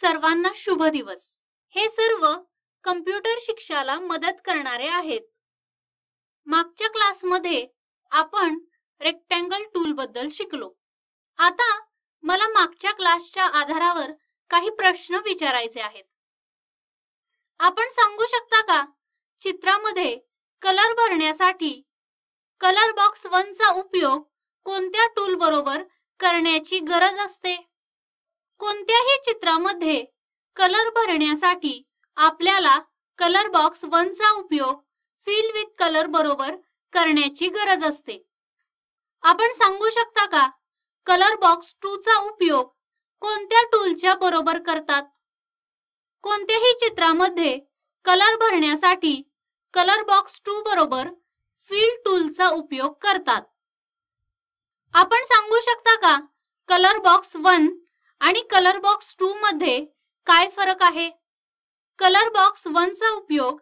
सर्वांना शुभ दिवस हे सर्व कम्प्युटर शिक्षाला मदत करणारे आहेत मागच्या क्लासमध्ये आपण रेक्टँगल टूल बद्दल शिकलो आता मला मागच्या क्लासच्या आधारावर काही प्रश्न विचारायचे आहेत आपण सांगू शकता का चित्रामध्ये कलर भरण्यासाठी कलर बॉक्स चा उपयोग कोणत्या टूल बरोबर करण्याची गरज असते कोणत्याही चित्रामध्ये कलर भरण्यासाठी आपल्याला कलर बॉक्स वनचा उपयोग फिल विथ कलर बरोबर करण्याची गरज असते आपण सांगू शकता का कलर बॉक्स टू चा उपयोग कोणत्या टूलच्या बरोबर करतात कोणत्याही चित्रामध्ये कलर भरण्यासाठी कलर बॉक्स टू बरोबर फिल टूलचा उपयोग करतात आपण सांगू शकता का कलर बॉक्स वन आणि कलर बॉक्स टू मध्ये काय फरक आहे कलर बॉक्स वनचा उपयोग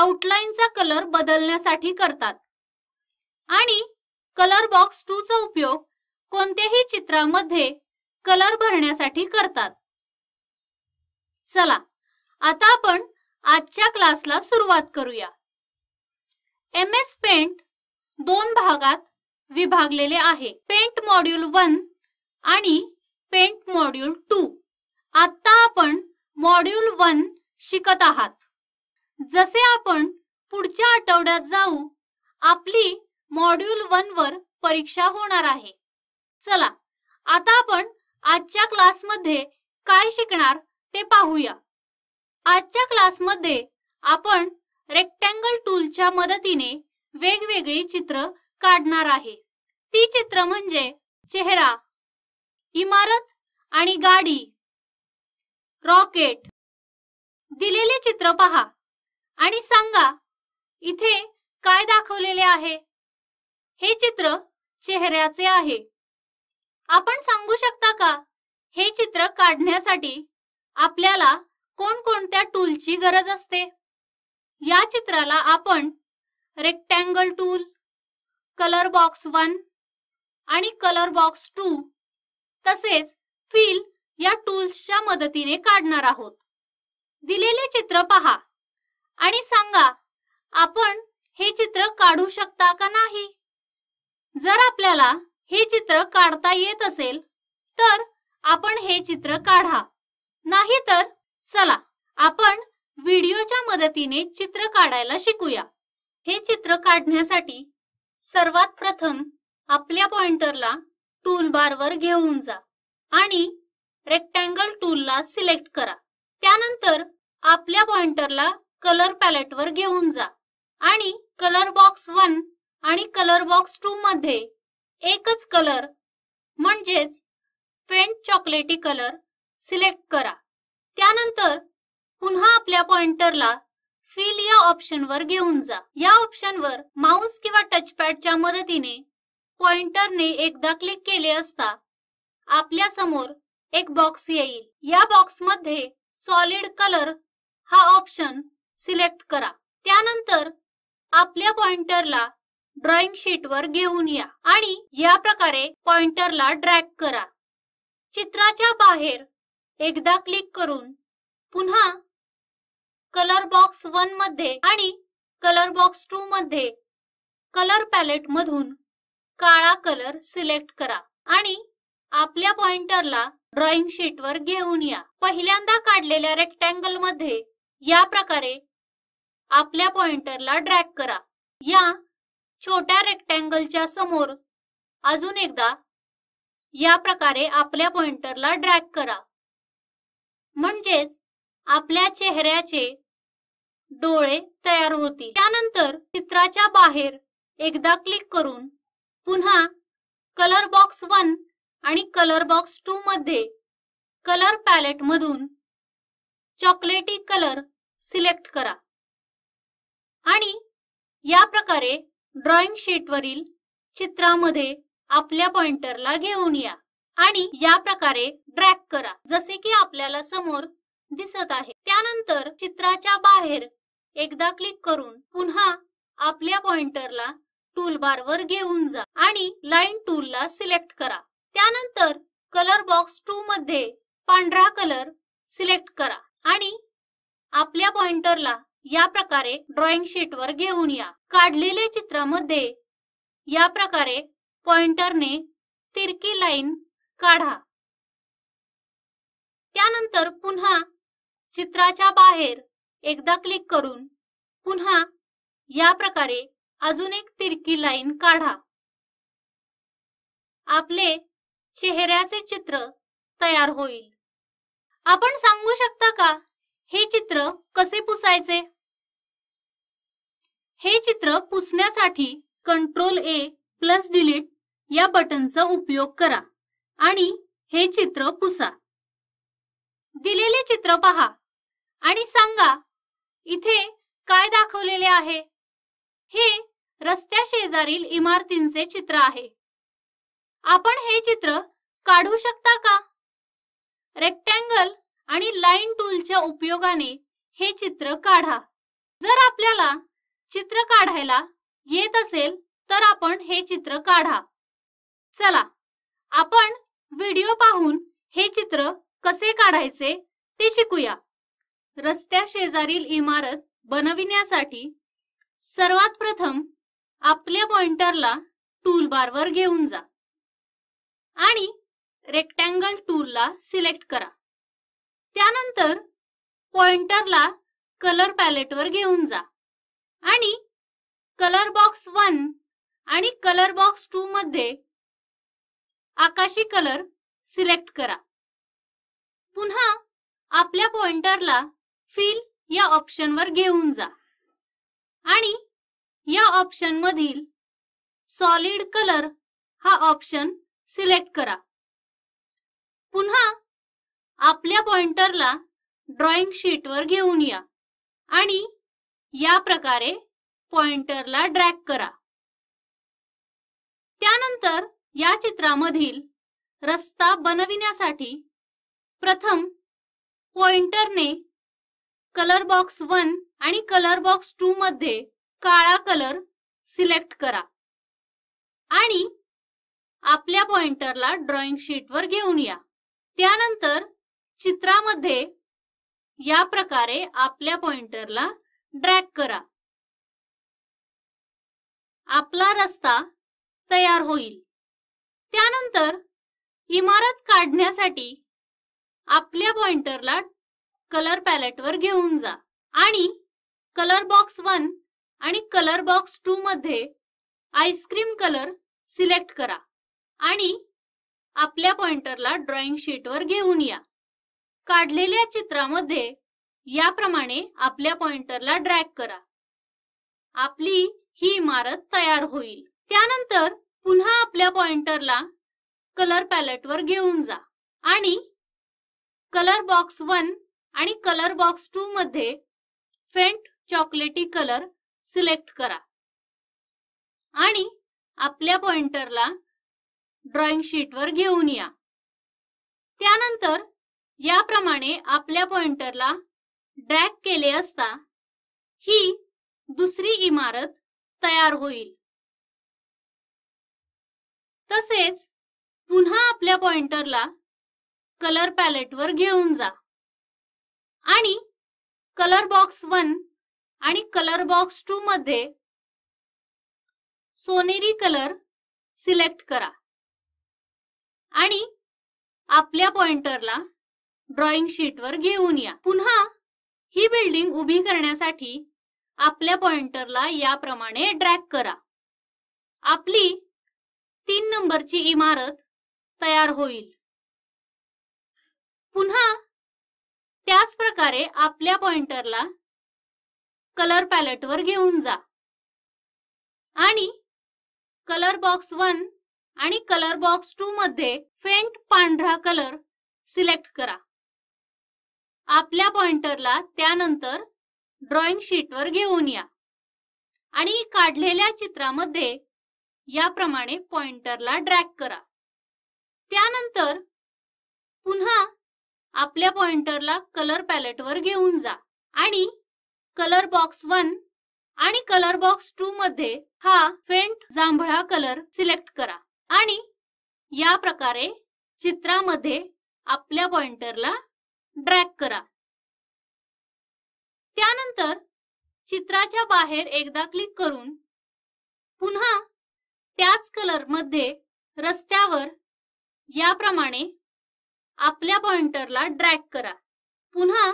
आउटलाईनचा कलर बदलण्यासाठी करतात आणि कलर बॉक्स टू चा उपयोग कोणत्याही चित्रामध्ये कलर भरण्यासाठी करतात चला आता आपण आजच्या क्लासला सुरुवात करूया एम एस पेंट दोन भागात विभागलेले आहे पेंट मॉड्यूल वन आणि पेंट मॉड्यूल टू आता आपण मॉड्यूल वन शिकत आहात जसे आपण पुढच्या आठवड्यात जाऊ आपली मॉड्यूल वन वर परीक्षा होणार आहे चला आता आपण आजच्या क्लासमध्ये काय शिकणार ते पाहूया आजच्या क्लासमध्ये आपण रेक्टँगल टूलच्या मदतीने वेगवेगळी चित्र काढणार आहे ती चित्र म्हणजे चेहरा इमारत आणि गाडी रॉकेट दिलेले चित्र पहा आणि सांगा इथे काय दाखवलेले आहे हे चित्र चेहऱ्याचे आहे आपण सांगू शकता का हे चित्र काढण्यासाठी आपल्याला कोणकोणत्या टूलची गरज असते या चित्राला आपण rectangle tool colour box one आणि कलर बॉक्स टू तसेच फिल या टूल्सच्या मदतीने काढणार आहोत दिलेले चित्र पहा आणि सांगा आपण हे चित्र काढू शकता का नाही जर आपल्याला हे चित्र काढता येत असेल तर आपण हे चित्र काढा नाहीतर चला आपण व्हिडिओच्या मदतीने चित्र काढायला शिकूया हे चित्र काढण्यासाठी सर्वात प्रथम आपल्या पॉइंटरला वर घेऊन जा आणि रेक्टँगल ला सिलेक्ट करा त्यानंतर आपल्या पॉइंटरला कलर पॅलेटवर घेऊन जा आणि कलर बॉक्स वन आणि कलर बॉक्स टू मध्ये एकच कलर म्हणजेच फेंट चॉकलेटी कलर सिलेक्ट करा त्यानंतर पुन्हा आपल्या पॉइंटरला फिल या ऑप्शनवर घेऊन जा या ऑप्शन वर माऊस किंवा टचपॅडच्या मदतीने पॉइंटरने एकदा क्लिक केले असता आपल्या समोर एक बॉक्स येईल या बॉक्समध्ये सॉलिड कलर हा ऑप्शन सिलेक्ट करा त्यानंतर आपल्या पॉइंटरला ड्रॉइंग शीटवर घेऊन या आणि या प्रकारे पॉइंटरला ड्रॅग करा चित्राच्या बाहेर एकदा क्लिक करून पुन्हा कलर बॉक्स वन मध्ये आणि कलर बॉक्स टू मध्ये कलर पॅलेट मधून काळा कलर सिलेक्ट करा आणि आपल्या पॉइंटरला ड्रॉइंग शीट वर घेऊन या पहिल्यांदा काढलेल्या रेक्टँगल मध्ये या प्रकारे आपल्या पॉइंटरला ड्रॅग करा या छोट्या रेक्टँगलच्या समोर अजून एकदा या प्रकारे आपल्या पॉइंटरला ड्रॅग करा म्हणजेच आपल्या चेहऱ्याचे डोळे तयार होतील त्यानंतर चित्राच्या बाहेर एकदा क्लिक करून पुन्हा कलर बॉक्स वन आणि कलर बॉक्स टू मध्ये कलर पॅलेट मधून चॉकलेटी कलर सिलेक्ट करा आणि या प्रकारे ड्रॉइंग वरील चित्रामध्ये आपल्या पॉइंटरला घेऊन या आणि या प्रकारे ड्रॅग करा जसे की आपल्याला समोर दिसत आहे त्यानंतर चित्राच्या बाहेर एकदा क्लिक करून पुन्हा आपल्या पॉइंटरला टूलबार वर घेऊन जा आणि लाईन टूल ला सिलेक्ट करा त्यानंतर कलर बॉक्स टू मध्ये पांढरा कलर सिलेक्ट करा आणि आपल्या पॉइंटरला या प्रकारे ड्रॉइंग शीट वर घेऊन या काढलेले चित्रामध्ये या प्रकारे पॉइंटरने तिरकी लाईन काढा त्यानंतर पुन्हा चित्राच्या बाहेर एकदा क्लिक करून पुन्हा या प्रकारे अजून एक तिरकी लाईन काढा आपले चेहऱ्याचे चित्र तयार होईल आपण सांगू शकता का हे चित्र कसे पुसायचे हे चित्र पुसण्यासाठी कंट्रोल ए प्लस डिलीट या बटनचा उपयोग करा आणि हे चित्र पुसा दिलेले चित्र पहा आणि सांगा इथे काय दाखवलेले आहे हे रस्त्या शेजारील इमारतींचे चित्र आहे आपण हे चित्र काढू शकता का रेक्टँगल आणि लाईन टूलच्या उपयोगाने हे चित्र काढा जर आपल्याला चित्र काढायला येत असेल तर आपण हे चित्र काढा चला आपण व्हिडिओ पाहून हे चित्र कसे काढायचे ते शिकूया रस्त्या शेजारील इमारत बनविण्यासाठी सर्वात प्रथम आपल्या पॉइंटरला टूल बारवर घेऊन जा आणि रेक्टँगल टूलला सिलेक्ट करा त्यानंतर पॉइंटरला कलर पॅलेटवर घेऊन जा आणि कलर बॉक्स वन आणि कलर बॉक्स टू मध्ये आकाशी कलर सिलेक्ट करा पुन्हा आपल्या पॉइंटरला फिल या ऑप्शनवर घेऊन जा आणि या ऑप्शन मधील सॉलिड कलर हा ऑप्शन सिलेक्ट करा पुन्हा आपल्या पॉइंटरला ड्रॉइंग शीट वर घेऊन या आणि या प्रकारे पॉइंटरला ड्रॅग करा त्यानंतर या चित्रामधील रस्ता बनविण्यासाठी प्रथम पॉइंटरने कलर बॉक्स वन आणि कलर बॉक्स टू मध्ये काळा कलर सिलेक्ट करा आणि आपल्या पॉइंटरला ड्रॉइंग शीटवर घेऊन या त्यानंतर चित्रामध्ये या प्रकारे आपल्या पॉइंटरला ड्रॅग करा आपला रस्ता तयार होईल त्यानंतर इमारत काढण्यासाठी आपल्या पॉइंटरला कलर पॅलेटवर घेऊन जा आणि कलर बॉक्स वन आणि कलर बॉक्स टू मध्ये आईस्क्रीम कलर सिलेक्ट करा आणि आपल्या पॉइंटरला ड्रॉइंग शीटवर घेऊन या काढलेल्या चित्रामध्ये याप्रमाणे आपल्या पॉइंटरला ड्रॅग करा आपली ही इमारत तयार होईल त्यानंतर पुन्हा आपल्या पॉइंटरला कलर पॅलेटवर घेऊन जा आणि कलर बॉक्स वन आणि कलर बॉक्स टू मध्ये फेंट चॉकलेटी कलर सिलेक्ट करा आणि आपल्या पॉइंटरला ड्रॉइंग शीटवर घेऊन या त्यानंतर याप्रमाणे आपल्या पॉइंटरला ड्रॅग केले असता ही दुसरी इमारत तयार होईल तसेच पुन्हा आपल्या पॉइंटरला कलर पॅलेटवर घेऊन जा आणि कलर बॉक्स वन आणि कलर बॉक्स टू मध्ये सोनेरी कलर सिलेक्ट करा आणि आपल्या पॉइंटरला ड्रॉइंग वर घेऊन या पुन्हा ही बिल्डिंग उभी करण्यासाठी आपल्या पॉइंटरला याप्रमाणे ड्रॅग करा आपली तीन नंबरची इमारत तयार होईल पुन्हा त्याच प्रकारे आपल्या पॉइंटरला कलर पॅलेटवर घेऊन जा आणि कलर बॉक्स वन आणि कलर बॉक्स टू मध्ये फेंट पांढरा कलर सिलेक्ट करा आपल्या पॉइंटरला त्यानंतर ड्रॉइंग शीटवर घेऊन या आणि काढलेल्या चित्रामध्ये याप्रमाणे पॉइंटरला ड्रॅग करा त्यानंतर पुन्हा आपल्या पॉइंटरला कलर पॅलेटवर घेऊन जा आणि कलर बॉक्स वन आणि कलर बॉक्स टू मध्ये हा फेंट जांभळा कलर सिलेक्ट करा आणि या प्रकारे चित्रामध्ये आपल्या पॉइंटरला ड्रॅग करा त्यानंतर चित्राच्या बाहेर एकदा क्लिक करून पुन्हा त्याच कलर मध्ये रस्त्यावर याप्रमाणे आपल्या पॉइंटरला ड्रॅग करा पुन्हा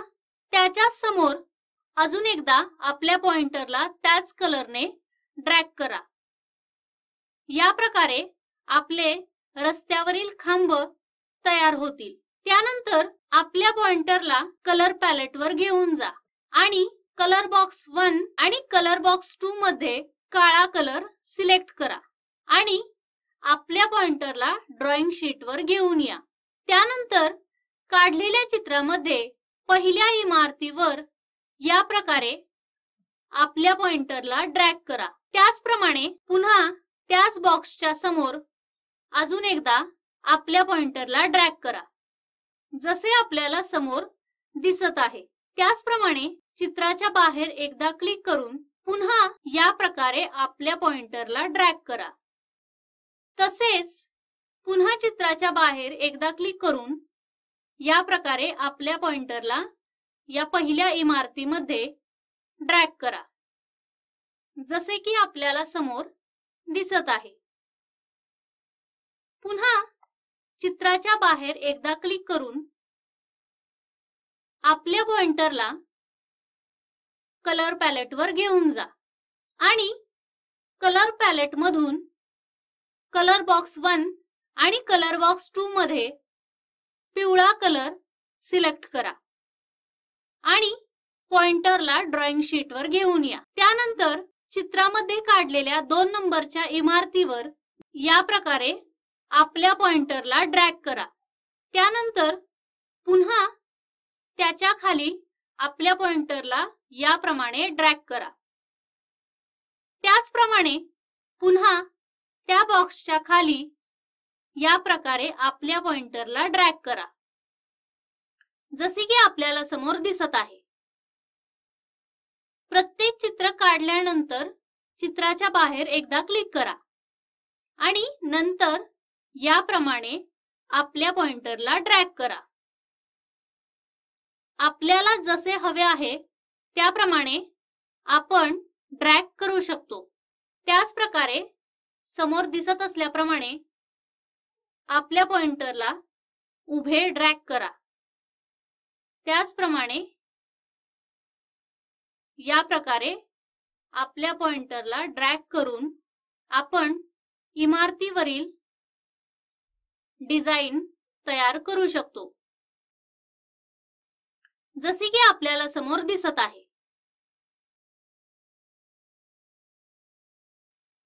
त्याच्या समोर अजून एकदा आपल्या पॉइंटरला त्याच कलरने ड्रॅग करा या प्रकारे आपले रस्त्यावरील खांब तयार होतील त्यानंतर आपल्या पॉइंटरला कलर पॅलेटवर घेऊन जा आणि कलर बॉक्स वन आणि कलर बॉक्स टू मध्ये काळा कलर सिलेक्ट करा आणि आपल्या पॉइंटरला ड्रॉइंग शीटवर घेऊन या त्यानंतर काढलेल्या चित्रामध्ये पहिल्या इमारतीवर या प्रकारे आपल्या पॉइंटरला ड्रॅग करा त्याचप्रमाणे पुन्हा त्याच बॉक्सच्या समोर अजून एकदा आपल्या पॉइंटरला ड्रॅग करा जसे आपल्याला समोर दिसत आहे त्याचप्रमाणे चित्राच्या बाहेर एकदा क्लिक करून पुन्हा या प्रकारे आपल्या पॉइंटरला ड्रॅग करा तसेच पुन्हा चित्राच्या बाहेर एकदा क्लिक करून या प्रकारे आपल्या पॉइंटरला या पहिल्या इमारतीमध्ये ड्रॅग करा जसे की आपल्याला समोर दिसत आहे पुन्हा चित्राच्या बाहेर एकदा क्लिक करून आपल्या पॉइंटरला कलर पॅलेटवर घेऊन जा आणि कलर पॅलेट मधून कलर बॉक्स वन आणि कलर बॉक्स टू मध्ये पिवळा कलर सिलेक्ट करा आणि पॉइंटरला ड्रॉइंग शीटवर घेऊन या त्यानंतर चित्रामध्ये काढलेल्या दोन नंबरच्या इमारतीवर या प्रकारे आपल्या पॉइंटरला ड्रॅग करा त्यानंतर पुन्हा त्याच्या खाली आपल्या पॉइंटरला याप्रमाणे ड्रॅग करा त्याचप्रमाणे पुन्हा त्या बॉक्सच्या खाली या प्रकारे आपल्या पॉइंटरला ड्रॅग करा जसे की आपल्याला समोर दिसत आहे प्रत्येक चित्र काढल्यानंतर चित्राच्या बाहेर एकदा क्लिक करा आणि नंतर याप्रमाणे आपल्या पॉइंटरला ड्रॅग करा आपल्याला जसे हवे आहे त्याप्रमाणे आपण ड्रॅग करू शकतो त्याच प्रकारे समोर दिसत असल्याप्रमाणे आपल्या पॉइंटरला उभे ड्रॅग करा त्याचप्रमाणे या प्रकारे आपल्या पॉइंटरला ड्रॅग करून आपण इमारतीवरील डिझाईन तयार करू शकतो जसे की आपल्याला समोर दिसत आहे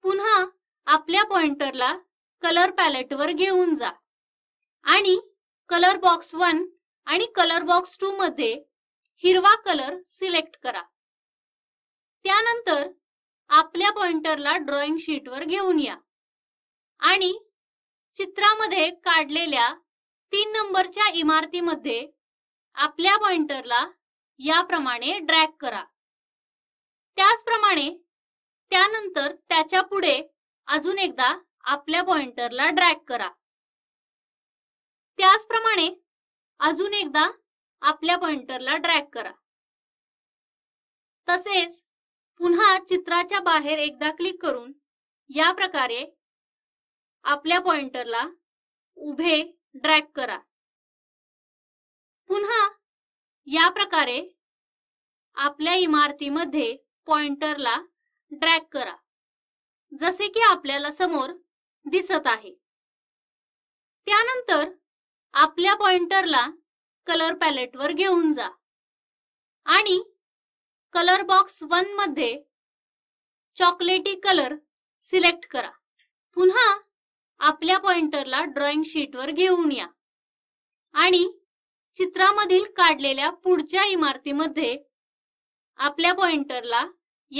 पुन्हा आपल्या पॉइंटरला कलर पॅलेटवर घेऊन जा आणि कलर बॉक्स वन आणि कलर बॉक्स टू मध्ये हिरवा कलर सिलेक्ट करा त्यानंतर आपल्या पॉइंटरला ड्रॉइंग शीटवर घेऊन या आणि चित्रामध्ये काढलेल्या तीन नंबरच्या इमारतीमध्ये आपल्या पॉइंटरला याप्रमाणे ड्रॅग करा त्याचप्रमाणे त्यानंतर त्याच्या पुढे अजून एकदा आपल्या पॉइंटरला ड्रॅग करा त्याचप्रमाणे अजून एकदा आपल्या पॉइंटरला ड्रॅग करा तसेच पुन्हा चित्राच्या बाहेर एकदा क्लिक करून या प्रकारे आपल्या पॉइंटरला उभे ड्रॅग करा पुन्हा या प्रकारे आपल्या इमारतीमध्ये पॉइंटरला ड्रॅग करा जसे की आपल्याला समोर दिसत आहे त्यानंतर आपल्या पॉइंटरला कलर पॅलेटवर घेऊन जा आणि कलर बॉक्स वन मध्ये चॉकलेटी कलर सिलेक्ट करा पुन्हा आपल्या पॉइंटरला ड्रॉइंग शीटवर घेऊन या आणि चित्रामधील काढलेल्या पुढच्या इमारतीमध्ये आपल्या पॉइंटरला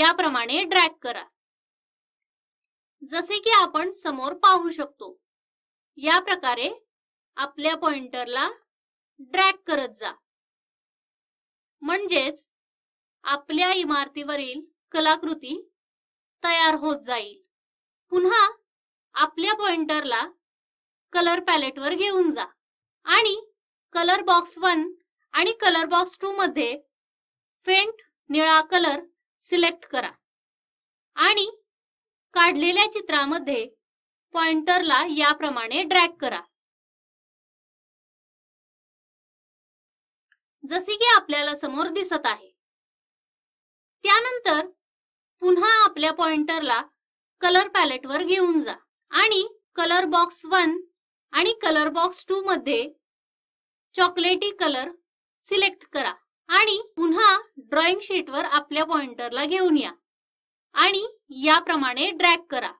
याप्रमाणे ड्रॅग करा जसे की आपण समोर पाहू शकतो या प्रकारे आपल्या पॉइंटरला ड्रॅग करत जा म्हणजेच आपल्या इमारतीवरील कलाकृती तयार होत जाईल पुन्हा आपल्या पॉइंटरला कलर पॅलेटवर घेऊन जा आणि कलर बॉक्स वन आणि कलर बॉक्स टू मध्ये फेंट निळा कलर सिलेक्ट करा आणि काढलेल्या चित्रामध्ये पॉइंटरला याप्रमाणे ड्रॅग करा जसे की आपल्याला समोर दिसत आहे त्यानंतर पुन्हा आपल्या पॉइंटरला कलर पॅलेट वर घेऊन जा आणि कलर बॉक्स वन आणि कलर बॉक्स टू मध्ये चॉकलेटी कलर सिलेक्ट करा आणि पुन्हा ड्रॉइंग शीटवर आपल्या पॉइंटरला घेऊन या आणि याप्रमाणे ड्रॅग करा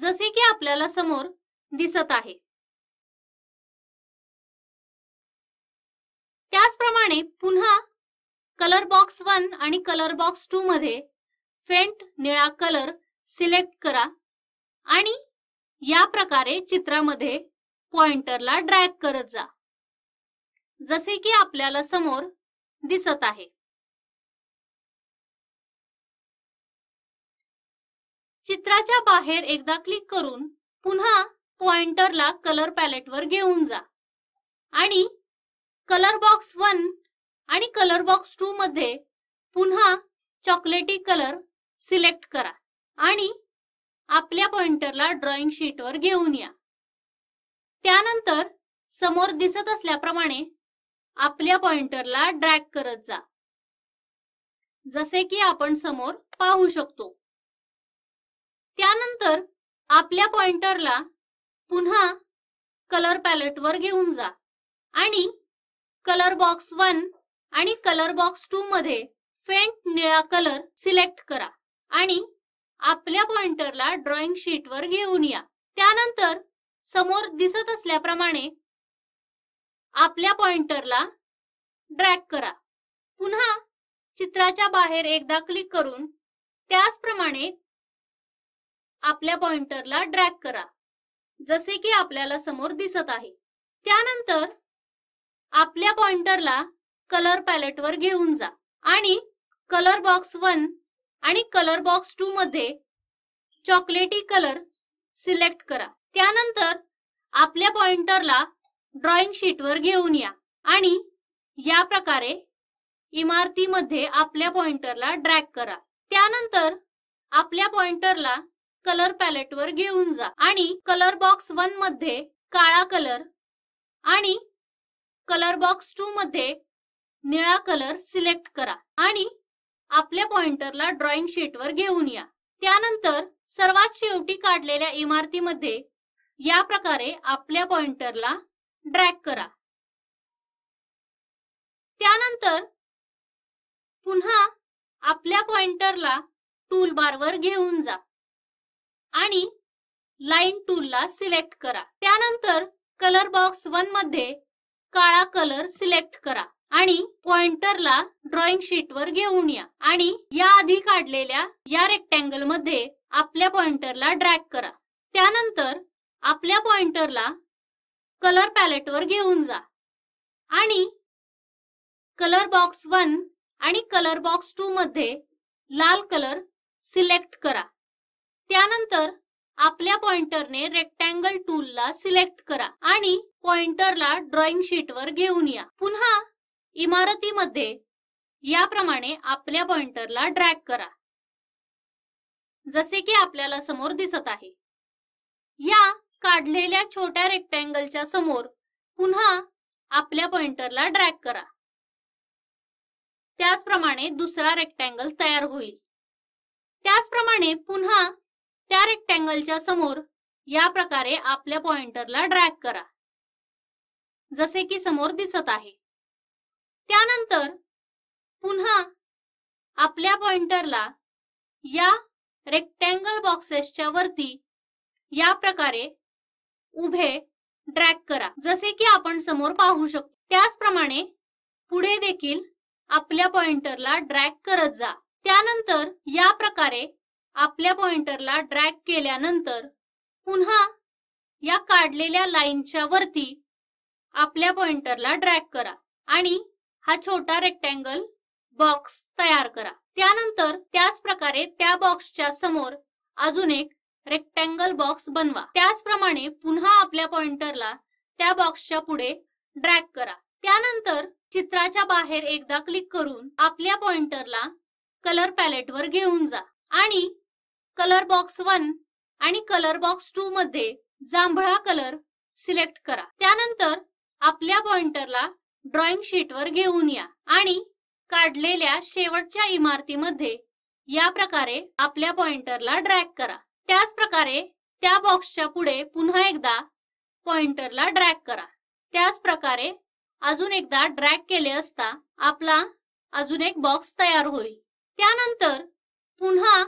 जसे की आपल्याला समोर दिसत आहे त्याचप्रमाणे पुन्हा कलर बॉक्स वन आणि कलर बॉक्स टू मध्ये फेंट निळा कलर सिलेक्ट करा आणि या प्रकारे चित्रामध्ये पॉइंटरला ड्रॅग करत जा जसे की आपल्याला समोर दिसत आहे चित्राच्या बाहेर एकदा क्लिक करून पुन्हा पॉइंटरला कलर पॅलेटवर घेऊन जा आणि कलर बॉक्स वन आणि कलर बॉक्स टू मध्ये पुन्हा चॉकलेटी कलर सिलेक्ट करा आणि आपल्या पॉइंटरला ड्रॉइंग शीटवर घेऊन या त्यानंतर समोर दिसत असल्याप्रमाणे आपल्या पॉइंटरला ड्रॅग करत जा जसे की आपण समोर पाहू शकतो त्यानंतर आपल्या पॉइंटरला पुन्हा कलर पॅलेटवर घेऊन जा आणि कलर बॉक्स वन आणि कलर बॉक्स टू मध्ये फेंट निळा कलर सिलेक्ट करा आणि आपल्या पॉइंटरला ड्रॉइंग शीट वर घेऊन या त्यानंतर समोर दिसत असल्याप्रमाणे आपल्या पॉइंटरला ड्रॅग करा पुन्हा चित्राच्या बाहेर एकदा क्लिक करून त्याचप्रमाणे आपल्या पॉइंटरला ड्रॅग करा जसे की आपल्याला समोर दिसत आहे त्यानंतर आपल्या पॉइंटरला कलर पॅलेटवर घेऊन जा आणि कलर बॉक्स वन आणि कलर बॉक्स टू मध्ये चॉकलेटी कलर सिलेक्ट करा त्यानंतर आपल्या पॉइंटरला ड्रॉइंग शीटवर घेऊन या आणि या प्रकारे इमारतीमध्ये आपल्या पॉइंटरला ड्रॅग करा त्यानंतर आपल्या पॉइंटरला कलर पॅलेटवर घेऊन जा आणि कलर बॉक्स वन मध्ये काळा कलर आणि कलर बॉक्स टू मध्ये निळा कलर सिलेक्ट करा आणि आपल्या पॉइंटरला ड्रॉइंग शीटवर घेऊन या त्यानंतर सर्वात शेवटी काढलेल्या इमारतीमध्ये या प्रकारे आपल्या पॉइंटरला ड्रॅग करा त्यानंतर पुन्हा आपल्या पॉइंटरला टूल वर घेऊन जा आणि लाईन ला सिलेक्ट करा त्यानंतर कलर बॉक्स वन मध्ये काळा कलर सिलेक्ट करा आणि पॉइंटरला ड्रॉइंग शीट वर घेऊन या आणि या आधी काढलेल्या या रेक्टँगल मध्ये आपल्या पॉइंटरला ड्रॅग करा त्यानंतर आपल्या पॉइंटरला कलर पॅलेट वर घेऊन जा आणि कलर बॉक्स वन आणि कलर बॉक्स टू मध्ये लाल कलर सिलेक्ट करा त्यानंतर आपल्या पॉइंटरने रेक्टँगल टूल ला सिलेक्ट करा आणि पॉइंटरला ड्रॉइंग शीटवर घेऊन या पुन्हा इमारतीमध्ये याप्रमाणे आपल्या पॉइंटरला ड्रॅग करा जसे की आपल्याला समोर दिसत आहे या काढलेल्या छोट्या रेक्टँगलच्या समोर पुन्हा आपल्या पॉइंटरला ड्रॅग करा त्याचप्रमाणे दुसरा रेक्टँगल तयार होईल त्याचप्रमाणे पुन्हा त्या रेक्टँगलच्या समोर या प्रकारे आपल्या पॉइंटरला ड्रॅग करा जसे की समोर दिसत आहे त्यानंतर पुन्हा आपल्या पॉइंटरला या रेक्टँगल बॉक्सेसच्या वरती या प्रकारे उभे ड्रॅग करा जसे की आपण समोर पाहू शकतो त्याचप्रमाणे पुढे देखील आपल्या पॉइंटरला ड्रॅग करत जा त्यानंतर या प्रकारे आपल्या पॉइंटरला ड्रॅग केल्यानंतर पुन्हा या काढलेल्या लाईनच्या वरती आपल्या पॉइंटरला ड्रॅग करा आणि हा छोटा रेक्टँगल बॉक्स तयार करा त्यानंतर त्याच प्रकारे त्या बॉक्सच्या समोर अजून एक रेक्टँगल बॉक्स बनवा त्याचप्रमाणे पुन्हा आपल्या पॉइंटरला त्या बॉक्सच्या पुढे ड्रॅग करा त्यानंतर चित्राच्या बाहेर एकदा क्लिक करून आपल्या पॉइंटरला कलर पॅलेटवर घेऊन जा आणि कलर बॉक्स वन आणि कलर बॉक्स टू मध्ये जांभळा कलर सिलेक्ट करा त्यानंतर आपल्या पॉइंटरला ड्रॉइंग शीटवर घेऊन या आणि काढलेल्या शेवटच्या इमारतीमध्ये या प्रकारे आपल्या पॉइंटरला ड्रॅग करा त्याच प्रकारे त्या बॉक्सच्या पुढे पुन्हा एकदा पॉइंटरला ड्रॅग करा त्याच प्रकारे अजून एकदा ड्रॅग केले असता आपला अजून एक बॉक्स तयार होईल त्यानंतर पुन्हा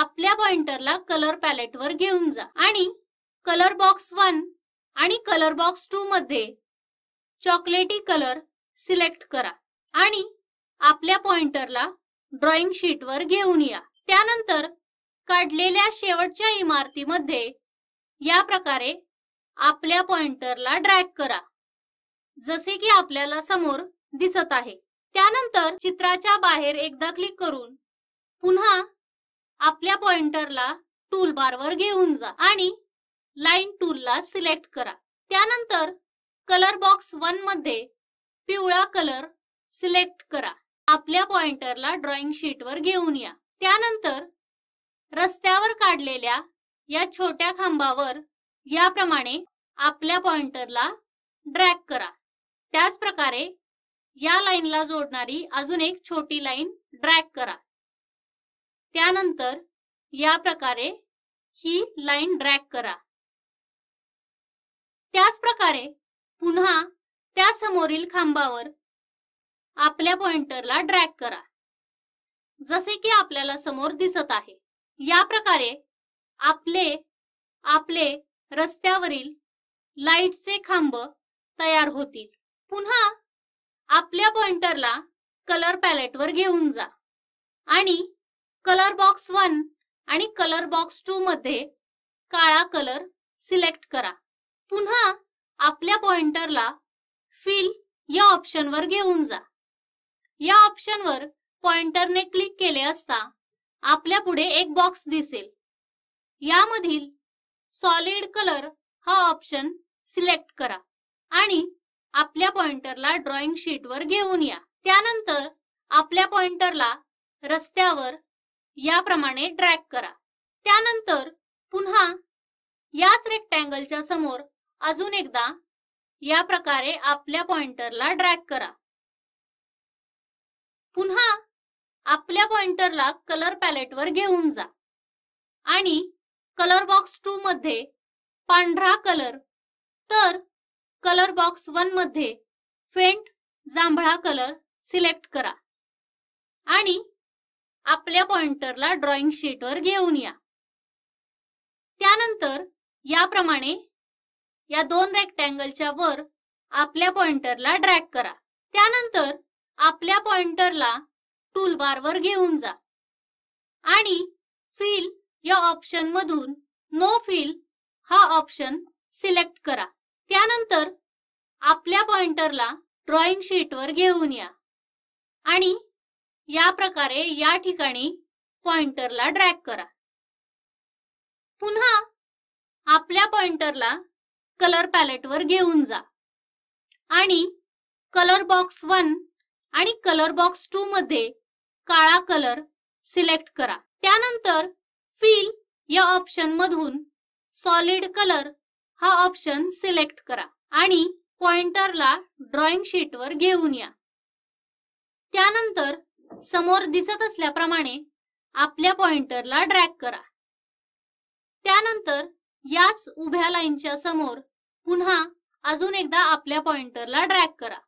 आपल्या पॉइंटरला कलर पॅलेटवर घेऊन जा आणि कलर बॉक्स वन आणि कलर बॉक्स टू मध्ये चॉकलेटी कलर सिलेक्ट करा आणि आपल्या पॉइंटरला ड्रॉइंग शीटवर घेऊन या त्यानंतर काढलेल्या शेवटच्या इमारतीमध्ये या प्रकारे आपल्या पॉइंटरला ड्रॅग करा जसे की आपल्याला समोर दिसत आहे त्यानंतर चित्राच्या बाहेर एकदा क्लिक करून पुन्हा आपल्या पॉइंटरला टूल बारवर घेऊन जा आणि लाईन टूलला सिलेक्ट करा त्यानंतर कलर बॉक्स वन मध्ये पिवळा कलर सिलेक्ट करा आपल्या पॉइंटरला ड्रॉइंग शीटवर घेऊन या त्यानंतर रस्त्यावर काढलेल्या या छोट्या खांबावर याप्रमाणे आपल्या पॉइंटरला ड्रॅग करा त्याचप्रकारे या लाईनला जोडणारी अजून एक छोटी लाईन ड्रॅग करा त्यानंतर या प्रकारे ही लाईन ड्रॅग करा त्याच प्रकारे पुन्हा त्या समोरील खांबावर आपल्या पॉइंटरला ड्रॅग करा जसे की आपल्याला समोर दिसत आहे या प्रकारे आपले आपले रस्त्यावरील लाईटचे खांब तयार होतील पुन्हा आपल्या पॉइंटरला कलर पॅलेटवर घेऊन जा आणि कलर बॉक्स वन आणि कलर बॉक्स टू मध्ये काळा कलर सिलेक्ट करा पुन्हा आपल्या पॉइंटरला फिल या ऑप्शनवर घेऊन जा या ऑप्शनवर पॉइंटरने क्लिक केले असता आपल्या पुढे एक बॉक्स दिसेल यामधील सॉलिड कलर हा ऑप्शन सिलेक्ट करा आणि आपल्या पॉइंटरला ड्रॉइंग शीटवर घेऊन या त्यानंतर आपल्या पॉइंटरला रस्त्यावर याप्रमाणे ड्रॅग करा त्यानंतर पुन्हा याच रेक्टँगलच्या समोर अजून एकदा या प्रकारे आपल्या पॉइंटरला ड्रॅग करा पुन्हा आपल्या पॉइंटरला कलर पॅलेटवर घेऊन जा आणि कलर बॉक्स टू मध्ये पांढरा कलर तर कलर बॉक्स वन मध्ये फेंट जांभळा कलर सिलेक्ट करा आणि आपल्या पॉइंटरला ड्रॉइंग शीटवर घेऊन या त्यानंतर याप्रमाणे या दोन रेक्टँगलच्या वर आपल्या पॉइंटरला ड्रॅग करा त्यानंतर आपल्या पॉइंटरला टूलबारवर घेऊन जा आणि फिल या ऑप्शन मधून नो फिल हा ऑप्शन सिलेक्ट करा त्यानंतर आपल्या पॉइंटरला ड्रॉइंग शीटवर घेऊन या आणि या प्रकारे या ठिकाणी पॉइंटरला ड्रॅग करा पुन्हा आपल्या पॉइंटरला कलर पॅलेटवर घेऊन जा आणि कलर बॉक्स वन आणि कलर बॉक्स टू मध्ये काळा कलर सिलेक्ट करा त्यानंतर फिल या ऑप्शन मधून सॉलिड कलर हा ऑप्शन सिलेक्ट करा आणि पॉइंटरला ड्रॉइंग शीटवर घेऊन या त्यानंतर समोर दिसत असल्याप्रमाणे आपल्या पॉइंटरला ड्रॅग करा त्यानंतर याच उभ्या लाईनच्या समोर पुन्हा अजून एकदा आपल्या पॉइंटरला ड्रॅग करा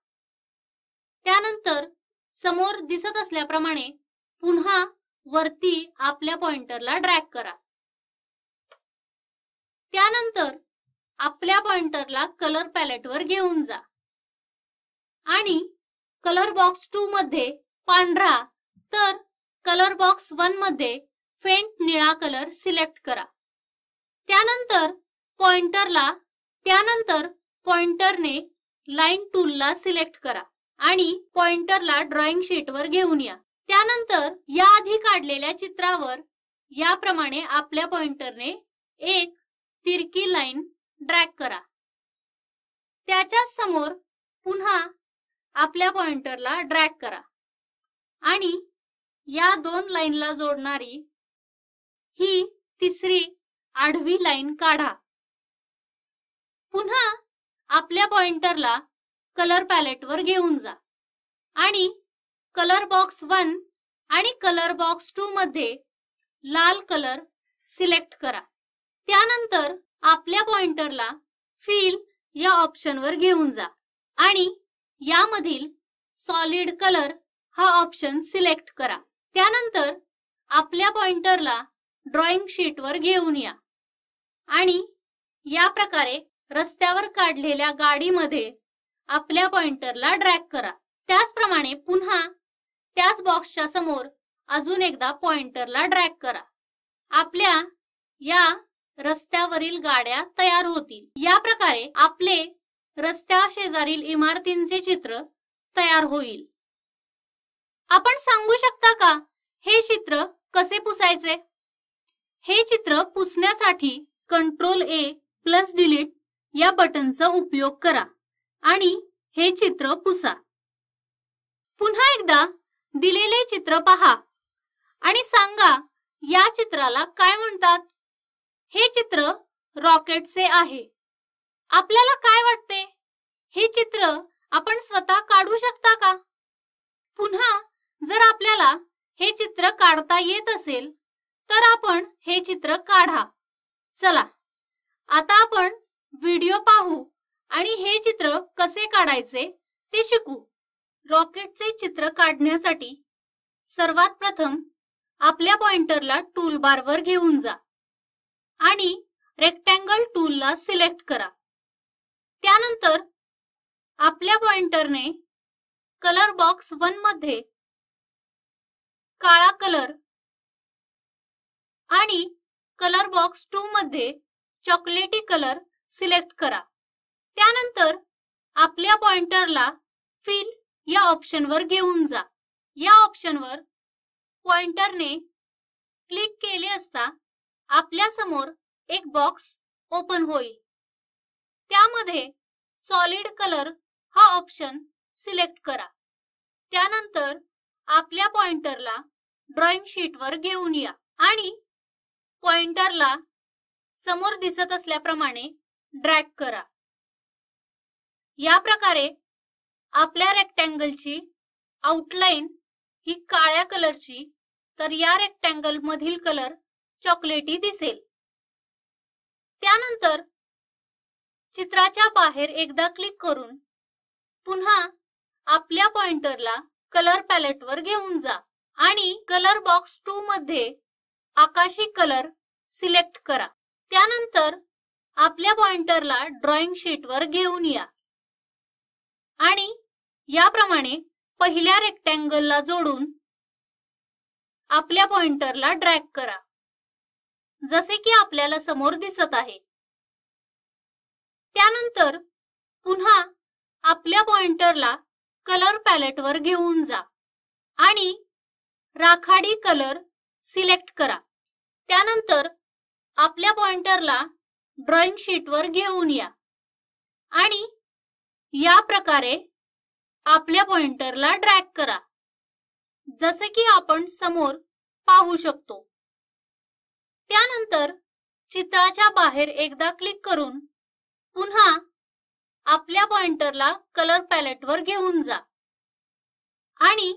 त्यानंतर समोर दिसत असल्याप्रमाणे पुन्हा वरती आपल्या पॉइंटरला ड्रॅग करा त्यानंतर आपल्या पॉइंटरला कलर पॅलेटवर घेऊन जा आणि कलर बॉक्स टू मध्ये पांढरा तर कलर बॉक्स वन मध्ये फेंट निळा कलर सिलेक्ट करा त्यानंतर पॉइंटरला त्यानंतर पॉइंटरने लाईन टूलला सिलेक्ट करा आणि पॉइंटरला ड्रॉइंग शीटवर घेऊन या त्यानंतर या आधी काढलेल्या चित्रावर याप्रमाणे आपल्या पॉइंटरने एक तिरकी लाईन ड्रॅग करा त्याच्या समोर पुन्हा आपल्या पॉइंटरला ड्रॅग करा आणि या दोन लाईनला जोडणारी ही तिसरी आडवी लाईन काढा पुन्हा आपल्या पॉइंटरला कलर पॅलेटवर घेऊन जा आणि कलर बॉक्स वन आणि कलर बॉक्स टू मध्ये लाल कलर सिलेक्ट करा त्यानंतर आपल्या पॉइंटरला फिल या ऑप्शनवर घेऊन जा आणि यामधील सॉलिड कलर हा ऑप्शन सिलेक्ट करा त्यानंतर आपल्या पॉइंटरला ड्रॉइंग शीटवर घेऊन या आणि या प्रकारे रस्त्यावर काढलेल्या गाडीमध्ये आपल्या पॉइंटरला ड्रॅग करा त्याचप्रमाणे पुन्हा त्याच बॉक्सच्या समोर अजून एकदा पॉइंटरला ड्रॅग करा आपल्या या रस्त्यावरील गाड्या तयार होतील या प्रकारे आपले रस्त्या शेजारील इमारतींचे चित्र तयार होईल आपण सांगू शकता का हे चित्र कसे पुसायचे हे चित्र पुसण्यासाठी कंट्रोल ए प्लस डिलीट या बटनचा उपयोग करा आणि हे चित्र पुसा पुन्हा एकदा दिलेले चित्र पहा आणि सांगा या चित्राला काय म्हणतात हे चित्र रॉकेटचे आहे आपल्याला काय वाटते हे चित्र आपण स्वतः काढू शकता का जर आपल्याला हे चित्र काढता येत असेल तर आपण हे चित्र काढा चला आता आपण व्हिडिओ पाहू आणि हे चित्र कसे काढायचे ते शिकू रॉकेटचे चित्र काढण्यासाठी सर्वात प्रथम आपल्या पॉइंटरला टूल बारवर घेऊन जा आणि रेक्टँगल टूलला सिलेक्ट करा त्यानंतर आपल्या पॉइंटरने कलर बॉक्स वन मध्ये काळा कलर आणि कलर बॉक्स टू मध्ये चॉकलेटी कलर सिलेक्ट करा त्यानंतर आपल्या पॉइंटरला फिल या ऑप्शनवर घेऊन जा या ऑप्शनवर पॉइंटरने क्लिक केले असता आपल्या समोर एक बॉक्स ओपन होईल त्यामध्ये सॉलिड कलर हा ऑप्शन सिलेक्ट करा त्यानंतर आपल्या पॉइंटरला ड्रॉइंग शीटवर घेऊन या आणि पॉइंटरला समोर दिसत असल्याप्रमाणे ड्रॅग करा या प्रकारे आपल्या रेक्टँगलची आउटलाईन ही काळ्या कलरची तर या रेक्टँगल मधील कलर चॉकलेटी दिसेल त्यानंतर चित्राच्या बाहेर एकदा क्लिक करून पुन्हा आपल्या पॉइंटरला कलर पॅलेट वर घेऊन जा आणि कलर बॉक्स टू मध्ये आकाशी कलर सिलेक्ट करा त्यानंतर आपल्या पॉइंटरला ड्रॉइंग शीट वर घेऊन या आणि याप्रमाणे पहिल्या रेक्टँगलला जोडून आपल्या पॉइंटरला ड्रॅग करा जसे की आपल्याला समोर दिसत आहे त्यानंतर पुन्हा आपल्या पॉइंटरला कलर पॅलेटवर घेऊन जा आणि राखाडी कलर सिलेक्ट करा त्यानंतर आपल्या पॉइंटरला ड्रॉइंग शीटवर घेऊन या आणि या प्रकारे आपल्या पॉइंटरला ड्रॅग करा जसे की आपण समोर पाहू शकतो त्यानंतर चित्राच्या बाहेर एकदा क्लिक करून पुन्हा आपल्या पॉइंटरला कलर पॅलेटवर घेऊन जा आणि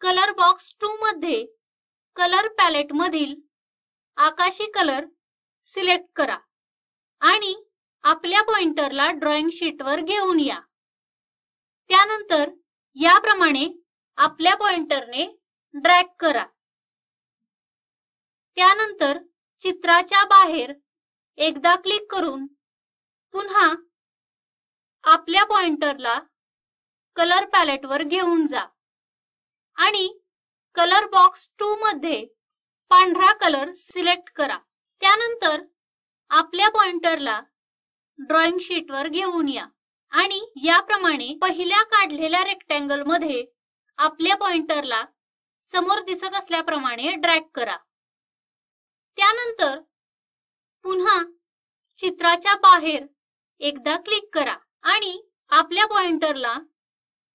कलर बॉक्स टू मध्ये कलर पॅलेट मधील आकाशी कलर सिलेक्ट करा आणि आपल्या पॉइंटरला ड्रॉइंग शीटवर घेऊन या त्यानंतर याप्रमाणे आपल्या पॉइंटरने ड्रॅग करा त्यानंतर चित्राच्या बाहेर एकदा क्लिक करून पुन्हा आपल्या पॉइंटरला कलर पॅलेटवर घेऊन जा आणि कलर बॉक्स टू मध्ये पांढरा कलर सिलेक्ट करा त्यानंतर आपल्या पॉइंटरला ड्रॉइंग शीटवर घेऊन या आणि याप्रमाणे पहिल्या काढलेल्या रेक्टँगल मध्ये आपल्या पॉइंटरला समोर दिसत असल्याप्रमाणे ड्रॅग करा त्यानंतर पुन्हा चित्राच्या बाहेर एकदा क्लिक करा आणि आपल्या पॉइंटरला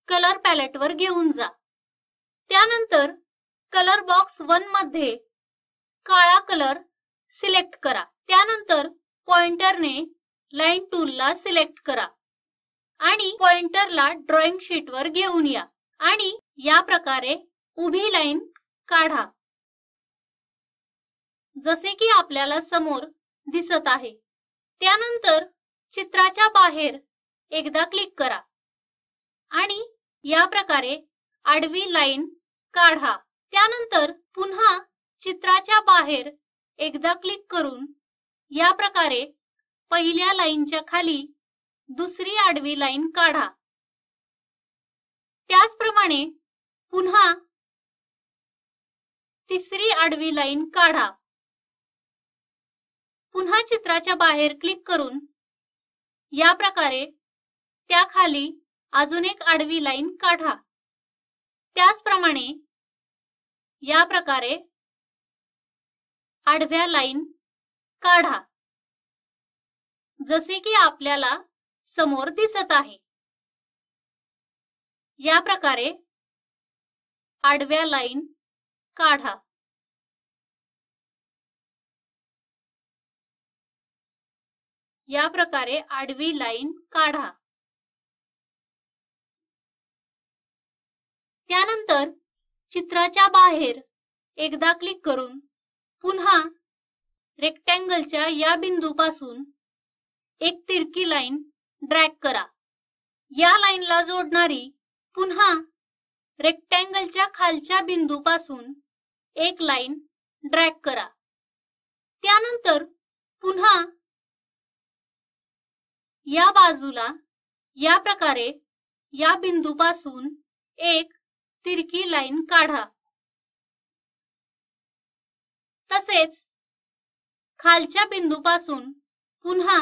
कलर पॅलेट वर घेऊन जा त्यानंतर कलर बॉक्स वन मध्ये काळा कलर सिलेक्ट करा त्यानंतर पॉइंटरने लाईन टूलला सिलेक्ट करा आणि पॉइंटरला ड्रॉइंग शीट वर घेऊन या आणि या प्रकारे उभी लाईन काढा जसे की आपल्याला समोर दिसत आहे त्यानंतर चित्राच्या बाहेर एकदा क्लिक करा आणि या प्रकारे आडवी लाईन काढा त्यानंतर पुन्हा चित्राच्या बाहेर एकदा क्लिक करून या प्रकारे पहिल्या लाईनच्या खाली दुसरी आडवी लाईन काढा त्याचप्रमाणे पुन्हा तिसरी आडवी लाईन काढा पुन्हा चित्राच्या बाहेर क्लिक करून या प्रकारे त्याखाली अजून एक आडवी लाईन काढा त्याचप्रमाणे या प्रकारे आडव्या लाईन काढा जसे की आपल्याला समोर दिसत आहे या प्रकारे आडव्या लाईन काढा या प्रकारे आडवी लाईन काढा त्यानंतर चित्राच्या बाहेर एकदा क्लिक करून पुन्हा रेक्टँगलच्या या बिंदूपासून एक तिरकी लाईन ड्रॅग करा या लाईनला जोडणारी पुन्हा रेक्टँगलच्या खालच्या बिंदूपासून एक लाईन ड्रॅग करा त्यानंतर पुन्हा या बाजूला या प्रकारे या बिंदूपासून एक तिरकी लाईन काढा तसेच खालच्या बिंदूपासून पुन्हा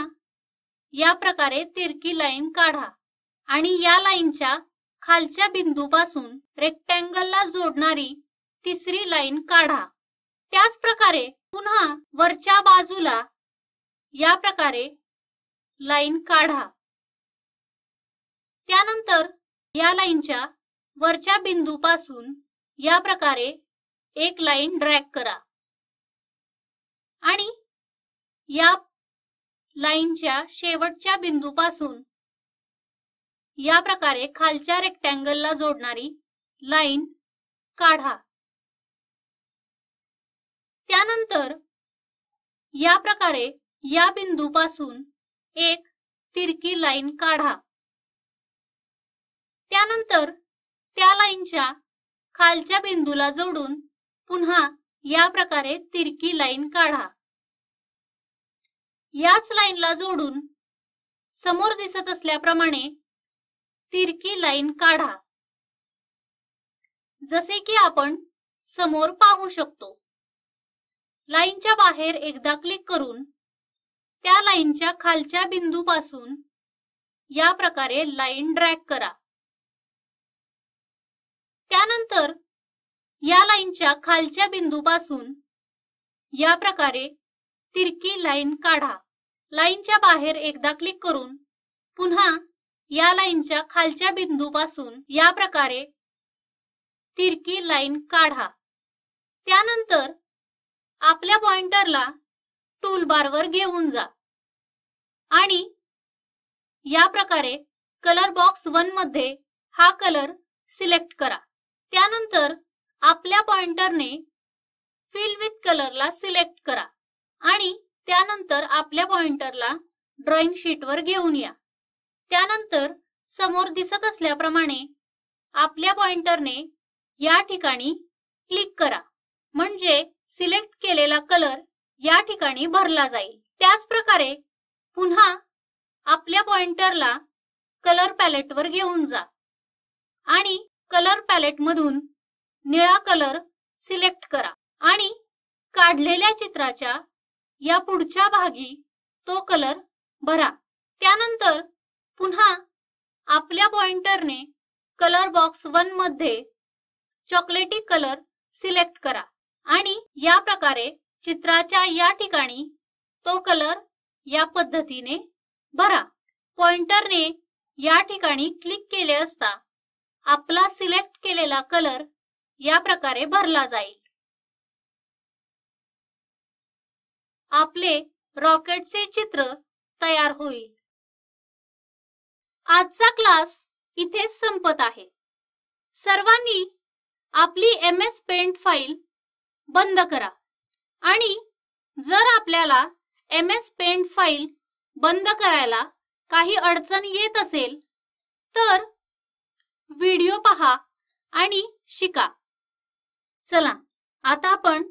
या प्रकारे तिरकी लाईन काढा आणि या लाईनच्या खालच्या बिंदूपासून रेक्टँगलला जोडणारी तिसरी लाईन काढा त्याच प्रकारे पुन्हा वरच्या बाजूला या प्रकारे लाईन काढा त्यानंतर या लाईनच्या वरच्या बिंदू बिंदूपासून या प्रकारे एक लाईन ड्रॅग करा आणि या लाईनच्या शेवटच्या बिंदूपासून या प्रकारे खालच्या रेक्टँगलला जोडणारी लाईन काढा त्यानंतर या प्रकारे या बिंदूपासून एक तिरकी लाईन काढा त्यानंतर त्या लाईनच्या खालच्या बिंदूला जोडून पुन्हा या प्रकारे तिरकी लाईन काढा याच लाईनला जोडून समोर दिसत असल्याप्रमाणे तिरकी लाईन काढा जसे की आपण समोर पाहू शकतो लाईनच्या बाहेर एकदा क्लिक करून त्या लाईनच्या खालच्या बिंदूपासून या प्रकारे लाईन ड्रॅग करा त्यानंतर या लाईनच्या खालच्या बिंदूपासून या प्रकारे तिरकी लाईन काढा लाईनच्या बाहेर एकदा क्लिक करून पुन्हा या लाईनच्या खालच्या बिंदूपासून या प्रकारे तिरकी लाईन काढा त्यानंतर आपल्या पॉइंटरला टूलबारवर घेऊन जा आणि या प्रकारे कलर बॉक्स वन मध्ये हा कलर सिलेक्ट करा त्यानंतर आपल्या पॉइंटरने फिल विथ कलरला सिलेक्ट करा आणि त्यानंतर आपल्या पॉइंटरला ड्रॉइंग शीटवर घेऊन या त्यानंतर समोर दिसत असल्याप्रमाणे आपल्या पॉइंटरने या ठिकाणी क्लिक करा म्हणजे सिलेक्ट केलेला कलर या ठिकाणी भरला जाईल त्याचप्रकारे पुन्हा आपल्या पॉइंटरला कलर पॅलेटवर घेऊन जा आणि कलर पॅलेट मधून निळा कलर सिलेक्ट करा आणि काढलेल्या चित्राच्या या पुढच्या भागी तो कलर भरा त्यानंतर पुन्हा आपल्या पॉइंटरने कलर बॉक्स वन मध्ये चॉकलेटी कलर सिलेक्ट करा आणि या प्रकारे चित्राच्या या ठिकाणी तो कलर या पद्धतीने भरा पॉइंटरने या ठिकाणी क्लिक केले असता आपला सिलेक्ट केलेला कलर या प्रकारे भरला जाईल आपले रॉकेटचे चित्र तयार होईल आजचा क्लास इथे संपत आहे सर्वांनी आपली एम एस पेंट फाईल बंद करा आणि जर आपल्याला एम एस पेंट फाईल बंद करायला काही अडचण येत असेल तर व्हिडिओ पहा आणि शिका चला आता आपण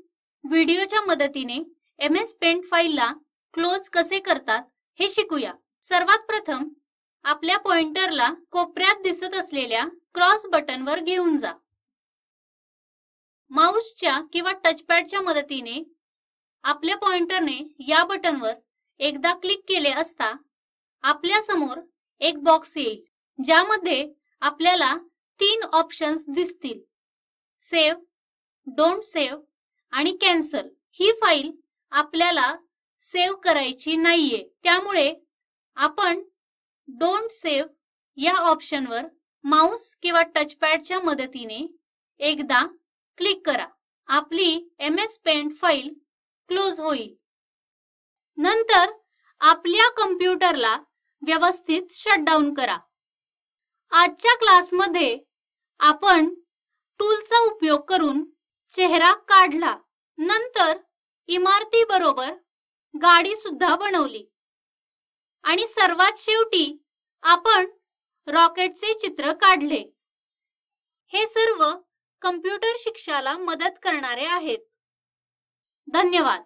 व्हिडिओच्या मदतीने एम एस पेंट फाईलला क्लोज कसे करतात हे शिकूया सर्वात प्रथम आपल्या पॉइंटरला कोपऱ्यात दिसत असलेल्या क्रॉस बटनवर घेऊन जा माऊसच्या किंवा टचपॅडच्या मदतीने आपल्या पॉइंटरने या बटनवर एकदा क्लिक केले असता आपल्या समोर एक बॉक्स येईल ज्यामध्ये आपल्याला तीन ऑप्शन्स दिसतील सेव्ह डोंट सेव्ह आणि कॅन्सल ही फाईल आपल्याला सेव्ह करायची नाहीये त्यामुळे आपण डोंट सेव्ह या ऑप्शनवर माऊस किंवा टचपॅडच्या मदतीने एकदा क्लिक करा आपली M S paint file close होईल नंतर आपल्या कम्प्युटरला व्यवस्थित शटडाऊन करा आजच्या क्लासमध्ये आपण टूलचा उपयोग करून चेहरा काढला नंतर इमारती बरोबर गाडी सुद्धा बनवली आणि सर्वात शेवटी आपण रॉकेटचे चित्र काढले हे सर्व कम्प्युटर शिक्षाला मदत करणारे आहेत धन्यवाद